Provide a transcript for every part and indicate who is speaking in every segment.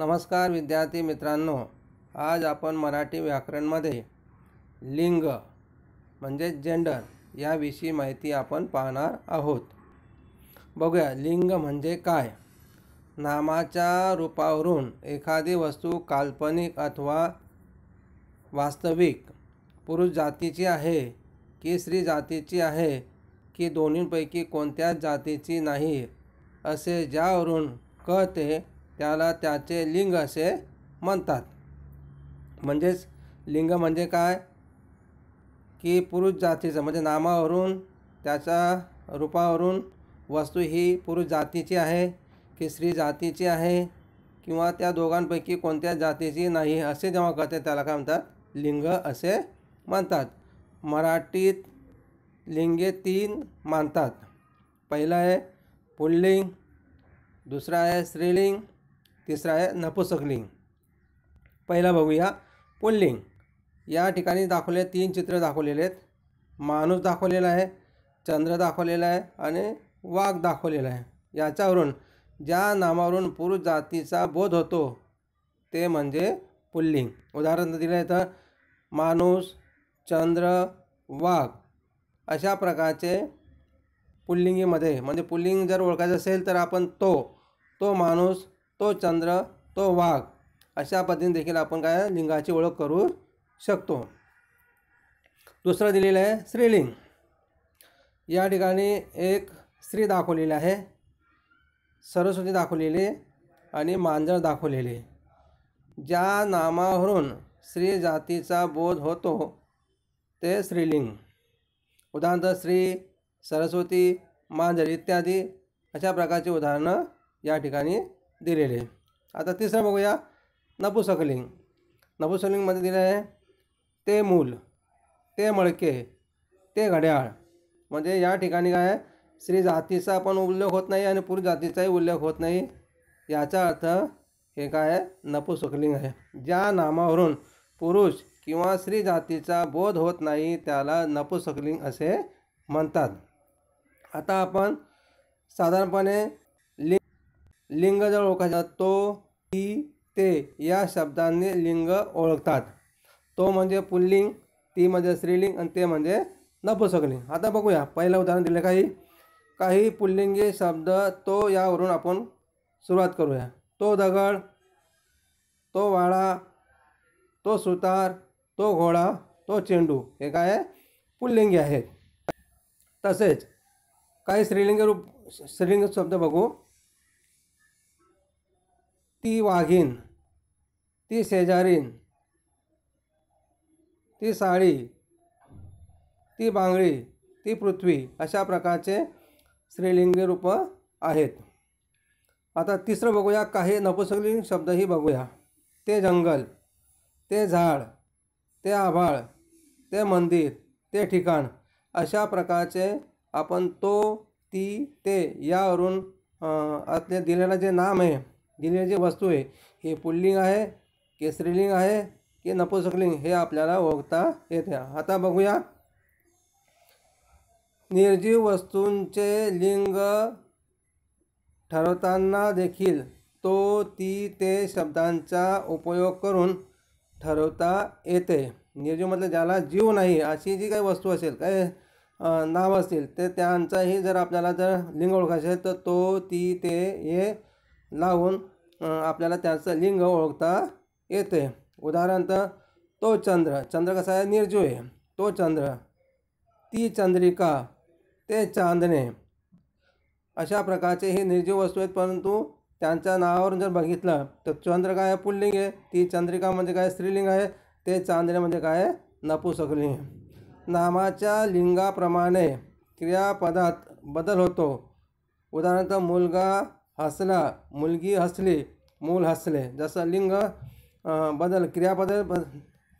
Speaker 1: नमस्कार विद्यार्थी मित्रांनो आज आपण मराठी व्याकरणमध्ये लिंग म्हणजे जेंडर याविषयी माहिती आपण पाहणार आहोत बघूया लिंग म्हणजे काय नामाच्या रूपावरून एखादी वस्तू काल्पनिक अथवा वास्तविक पुरुष जातीची आहे की स्त्री जातीची आहे की दोन्हीपैकी कोणत्याच जातीची नाही असे ज्यावरून कळते त्याला त्याचे लिंग असे म्हणतात म्हणजेच लिंग म्हणजे काय की पुरुष जातीचं म्हणजे नामावरून त्याच्या रूपावरून वस्तू ही पुरुष जातीची आहे की स्त्री जातीची आहे किंवा त्या दोघांपैकी कोणत्या जातीची नाही असे जेव्हा कळते त्याला काय म्हणतात लिंग असे म्हणतात मराठीत लिंगे तीन मानतात पहिलं आहे पुल्लिंग दुसरा आहे स्त्रीलिंग तिसरा आहे नपुसकलिंग पहिला बघूया पुल्लिंग या ठिकाणी दाखवले तीन चित्र दाखवलेले आहेत माणूस दाखवलेला आहे चंद्र दाखवलेला आहे आणि वाघ दाखवलेला आहे याच्यावरून ज्या नामावरून पुरुष जातीचा बोध होतो ते म्हणजे पुल्लिंग उदाहरण दिलं आहे तर माणूस चंद्र वाघ अशा प्रकारचे पुल्लिंगीमध्ये म्हणजे पुल्लिंग जर ओळखायचं असेल तर आपण तो तो माणूस तो चंद्र तो वाघ अशा पद्धतीने देखील आपण काय लिंगाची ओळख करू शकतो दुसरं दिलेलं आहे स्त्रीलिंग या ठिकाणी एक स्त्री दाखवलेली आहे सरस्वती दाखवलेली आणि मांजर दाखवलेली ज्या नामावरून स्त्री जातीचा बोध होतो ते स्त्रीलिंग उदाहरणार्थ स्त्री सरस्वती मांजर इत्यादी अशा प्रकारची उदाहरणं या ठिकाणी दिलेले आता तिसरं बघूया नपुसकलिंग नपुसकलिंगमध्ये दिलं आहे ते मूल ते मळके ते घड्याळ म्हणजे या ठिकाणी काय स्त्री जातीचा पण उल्लेख होत नाही आणि पुरुष जातीचाही उल्लेख होत नाही याचा अर्थ हे काय आहे नपुसकलिंग आहे ज्या नामावरून पुरुष किंवा स्त्री जातीचा बोध होत नाही त्याला नपुसकलिंग असे म्हणतात आता आपण साधारणपणे लिंग जर ओळखायचा तो ती ते या शब्दांनी लिंग ओळखतात तो म्हणजे पुल्लिंग ती म्हणजे स्त्रीलिंग आणि ते म्हणजे नपुसकलिंग आता बघूया पहिलं उदाहरण दिले काही काही पुल्लिंगी शब्द तो यावरून आपण सुरुवात करूया तो दगड तो वाळा तो सुतार तो घोडा तो चेंडू हे काय पुल्लिंगी आहेत तसेच काही स्त्रीलिंग रूप स्त्रीलिंग शब्द बघू ती वाघीण ती शेजारीन ती साळी ती बांगळी ती पृथ्वी अशा प्रकारचे स्त्रीलिंगी रूप आहेत आता तिसरं बघूया काही नपुसकलिंग शब्दही बघूया ते जंगल ते झाड ते आभाळ ते मंदिर ते ठिकाण अशा प्रकारचे आपण तो ती ते यावरून आतले दिलेलं जे नाम आहे दिलेली जे वस्तू आहे ही पुल्लिंग आहे की स्त्रीलिंग आहे की नपुसकलिंग हे आपल्याला ओळखता येते आता बघूया निर्जीव वस्तूंचे लिंग ठरवताना देखील तो ती ते शब्दांचा उपयोग करून ठरवता येते निर्जीव म्हटलं ज्याला जीव नाही अशी जी काही वस्तू असेल काय नाव असतील ते त्यांचाही जर आपल्याला जर लिंग ओळखायचे तर तो ती ते हे लावून आपल्याला त्याचं लिंग ओळखता येते उदाहरणार्थ तो चंद्र चंद्र कसा आहे निर्जीव आहे तो चंद्र ती चंद्रिका ते चांदणे अशा प्रकारचे हे निर्जीव वस्तू आहेत परंतु त्यांच्या नावावरून जर बघितलं तर चंद्र काय आहे पुल्लिंग आहे ती चंद्रिका म्हणजे काय स्त्रीलिंग आहे ते चांदणे म्हणजे काय नपुसकलिंग नामाच्या लिंगाप्रमाणे क्रियापदात बदल होतो उदाहरणार्थ मुलगा हसला मुलगी हसली मूल हसले जसं लिंग बदल क्रियाबद्दल ब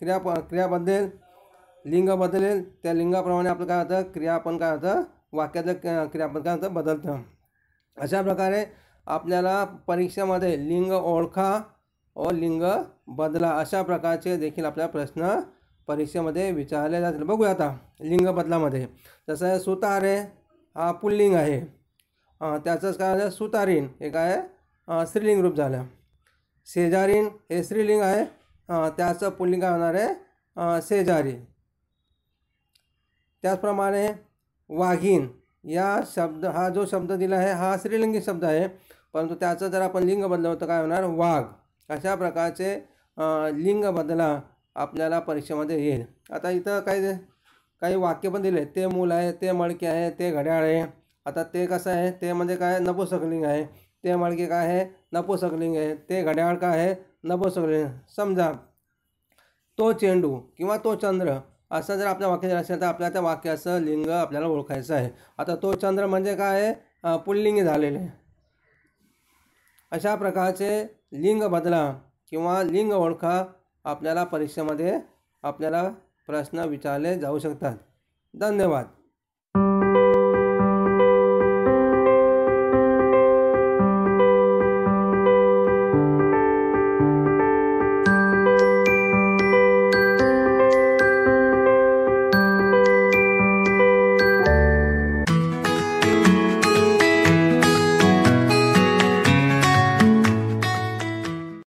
Speaker 1: क्रिया क्रियाबद्दल लिंग बदलेल त्या लिंगाप्रमाणे आपलं काय होतं क्रिया काय होतं वाक्याचं क्रियापद काय होतं बदलतं अशा प्रकारे आपल्याला परीक्षेमध्ये लिंग ओळखा व लिंग बदला अशा प्रकारचे देखील आपल्या प्रश्न परीक्षेमध्ये विचारले जातील बघूया आता लिंग बदलामध्ये जसं सुतारे हा पुल्लिंग आहे त्याचंच काय झालं सुतारीन हे काय आहे स्त्रीलिंग रूप झालं शेजारीन हे स्त्रीलिंग आहे त्याचं पुल्लिंग काय होणार आहे शेजारी त्याचप्रमाणे वाघीन या शब्द हा जो शब्द दिला आहे हा स्त्रीलिंगी शब्द आहे परंतु त्याचं जर आपण लिंग तर काय होणार वाघ अशा प्रकारचे लिंग बदला आपल्याला परीक्षेमध्ये येईल आता इथं काही काही वाक्य पण दिले ते मूल आहे ते मडके आहे ते घड्याळ आहे आता ते कसं आहे ते म्हणजे काय नपुसकलिंग आहे ते माळके काय आहे नपुसकलिंग आहे ते घड्याळ काय आहे नपुसकलिंग समजा तो चेंडू किंवा तो चंद्र असं जर आपल्या वाक्य असेल तर आपल्या त्या वाक्याचं लिंग आपल्याला ओळखायचं आहे आता तो चंद्र म्हणजे काय आहे पुल्लिंग झालेले अशा प्रकारचे लिंग बदला किंवा लिंग ओळखा आपल्याला परीक्षेमध्ये आपल्याला प्रश्न विचारले जाऊ शकतात धन्यवाद